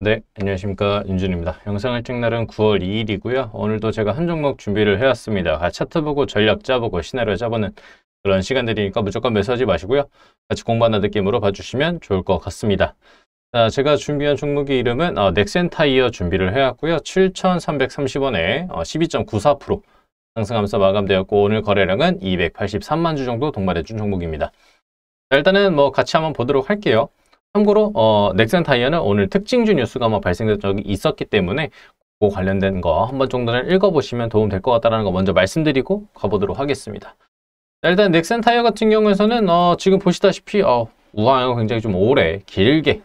네, 안녕하십니까. 윤준입니다. 영상을 찍날은 9월 2일이고요. 오늘도 제가 한 종목 준비를 해왔습니다. 아, 차트 보고 전략 짜보고 시나리오 짜보는 그런 시간들이니까 무조건 매수하지 마시고요. 같이 공부하는 느낌으로 봐주시면 좋을 것 같습니다. 자, 제가 준비한 종목의 이름은 어, 넥센타이어 준비를 해왔고요. 7,330원에 어, 12.94% 상승하면서 마감되었고 오늘 거래량은 283만 주 정도 동반해준 종목입니다. 자, 일단은 뭐 같이 한번 보도록 할게요. 참고로 어, 넥센 타이어는 오늘 특징주 뉴스가 한 뭐 발생된 적이 있었기 때문에 그 관련된 거 한 번 정도는 읽어보시면 도움 될 것 같다는 거 먼저 말씀드리고 가보도록 하겠습니다. 자, 일단 넥센 타이어 같은 경우에서는 어, 지금 보시다시피 어, 우상향을 굉장히 좀 오래 길게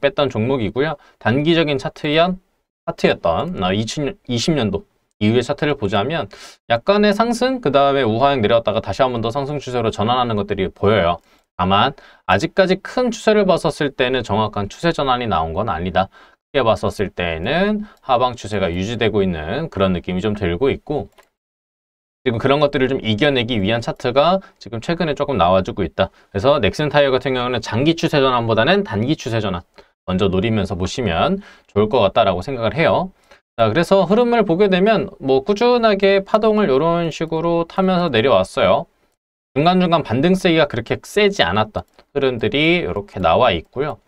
뺐던 종목이고요. 단기적인 차트연, 차트였던 2020년도 어, 이후의 차트를 보자면 약간의 상승, 그 다음에 우하향 내려왔다가 다시 한 번 더 상승 추세로 전환하는 것들이 보여요. 다만 아직까지 큰 추세를 봤었을 때는 정확한 추세 전환이 나온 건 아니다. 크게 봤었을 때는 하방 추세가 유지되고 있는 그런 느낌이 좀 들고 있고 지금 그런 것들을 좀 이겨내기 위한 차트가 지금 최근에 조금 나와주고 있다. 그래서 넥슨 타이어 같은 경우는 장기 추세 전환보다는 단기 추세 전환 먼저 노리면서 보시면 좋을 것 같다라고 생각을 해요. 자, 그래서 흐름을 보게 되면 뭐 꾸준하게 파동을 이런 식으로 타면서 내려왔어요. 중간중간 반등 세기가 그렇게 세지 않았던 흐름들이 이렇게 나와 있고요.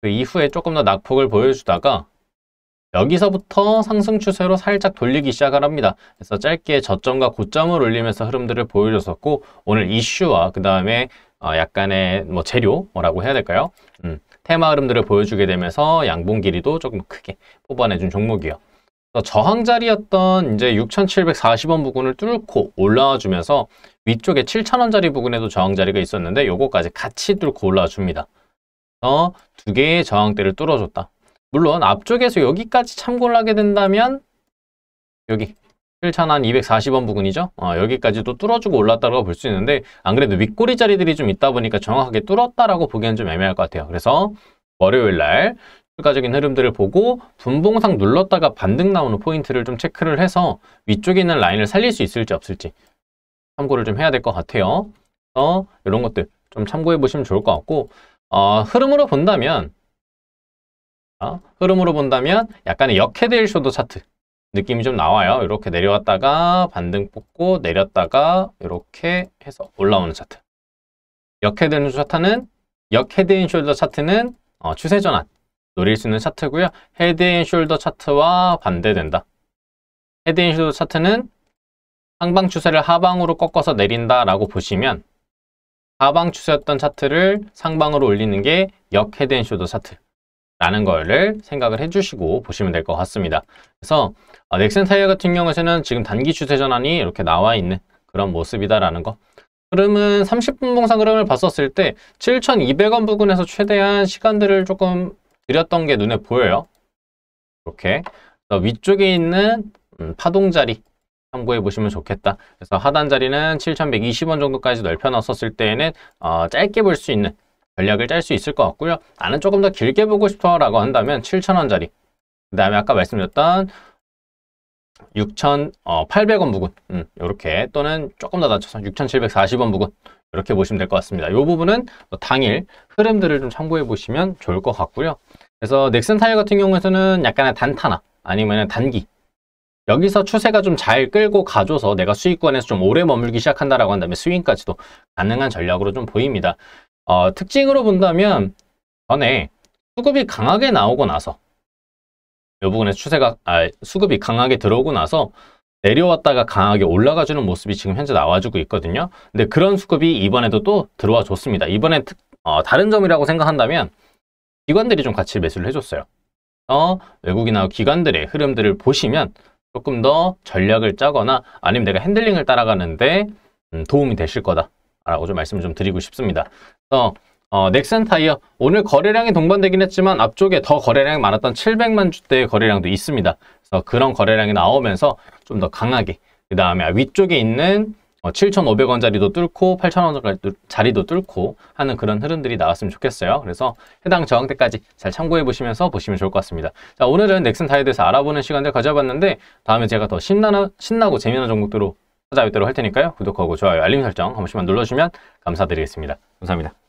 그 이후에 조금 더 낙폭을 보여주다가 여기서부터 상승 추세로 살짝 돌리기 시작을 합니다. 그래서 짧게 저점과 고점을 올리면서 흐름들을 보여줬었고 오늘 이슈와 그 다음에 어, 약간의 뭐 재료 뭐라고 해야 될까요? 음, 테마 흐름들을 보여주게 되면서 양봉 길이도 조금 크게 뽑아내준 종목이요. 저항 자리였던 이제 6,740원 부근을 뚫고 올라와 주면서 위쪽에 7 0 0 0원자리 부근에도 저항 자리가 있었는데 요거까지 같이 뚫고 올라와 줍니다. 어, 두 개의 저항대를 뚫어줬다. 물론 앞쪽에서 여기까지 참고를 하게 된다면 여기 7,240원 부근이죠. 어, 여기까지도 뚫어주고 올랐다고 볼 수 있는데 안 그래도 윗꼬리 자리들이 좀 있다 보니까 정확하게 뚫었다라고 보기엔 좀 애매할 것 같아요. 그래서 월요일 날 추가적인 흐름들을 보고 분봉상 눌렀다가 반등 나오는 포인트를 좀 체크를 해서 위쪽에 있는 라인을 살릴 수 있을지 없을지 참고를 좀 해야 될 것 같아요. 어, 이런 것들 좀 참고해 보시면 좋을 것 같고 어, 흐름으로 본다면 어, 흐름으로 본다면 약간의 역헤드일 쇼도 차트 느낌이 좀 나와요. 이렇게 내려왔다가 반등 뽑고 내렸다가 이렇게 해서 올라오는 차트. 역헤드인 차트는 역헤드인 숄더 차트는 어, 추세 전환 노릴 수 있는 차트고요. 헤드 앤 숄더 차트와 반대된다. 헤드 앤 숄더 차트는 상방 추세를 하방으로 꺾어서 내린다라고 보시면 하방 추세였던 차트를 상방으로 올리는 게 역 헤드 앤 숄더 차트라는 거를 생각을 해주시고 보시면 될 것 같습니다. 그래서 어, 넥센 타이어 같은 경우에는 지금 단기 추세 전환이 이렇게 나와 있는 그런 모습이다라는 거. 흐름은 30분 봉상 흐름을 봤었을 때 7,200원 부근에서 최대한 시간들을 조금 그렸던 게 눈에 보여요. 이렇게 위쪽에 있는 음, 파동 자리 참고해 보시면 좋겠다. 그래서 하단 자리는 7,120원 정도까지 넓혀놨었을 때에는 어, 짧게 볼 수 있는 전략을 짤 수 있을 것 같고요. 나는 조금 더 길게 보고 싶어라고 한다면 7,000원 자리. 그 다음에 아까 말씀드렸던 6,800원 어, 부근 음, 이렇게 또는 조금 더 낮춰서 6,740원 부근 이렇게 보시면 될 것 같습니다. 이 부분은 뭐 당일 흐름들을 좀 참고해 보시면 좋을 것 같고요. 그래서 넥슨 타일 같은 경우에는 약간의 단타나 아니면 단기 여기서 추세가 좀 잘 끌고 가줘서 내가 수익권에서 좀 오래 머물기 시작한다라고 한다면 스윙까지도 가능한 전략으로 좀 보입니다. 어, 특징으로 본다면 전에 수급이 강하게 나오고 나서 이부분에 추세가 아, 수급이 강하게 들어오고 나서 내려왔다가 강하게 올라가주는 모습이 지금 현재 나와주고 있거든요. 근데 그런 수급이 이번에도 또 들어와 줬습니다. 이번에 특, 어, 다른 점이라고 생각한다면 기관들이 좀 같이 매수를 해줬어요. 어, 외국이나 기관들의 흐름들을 보시면 조금 더 전략을 짜거나 아니면 내가 핸들링을 따라가는데 음, 도움이 되실 거다라고 좀 말씀을 좀 드리고 싶습니다. 그 어, 넥센 타이어 오늘 거래량이 동반되긴 했지만 앞쪽에 더 거래량이 많았던 700만 주대의 거래량도 있습니다. 그런 거래량이 나오면서 좀 더 강하게 그 다음에 아, 위쪽에 있는 7,500원짜리도 어, 뚫고 8,000원짜리도 뚫고 하는 그런 흐름들이 나왔으면 좋겠어요. 그래서 해당 저항대까지 잘 참고해 보시면서 보시면 좋을 것 같습니다. 자 오늘은 넥슨타에 대해서 알아보는 시간을 가져봤는데 다음에 제가 더 신나나, 신나고 재미난 종목들로 찾아뵙도록 할 테니까요. 구독하고 좋아요, 알림 설정 한 번씩만 눌러주시면 감사드리겠습니다. 감사합니다.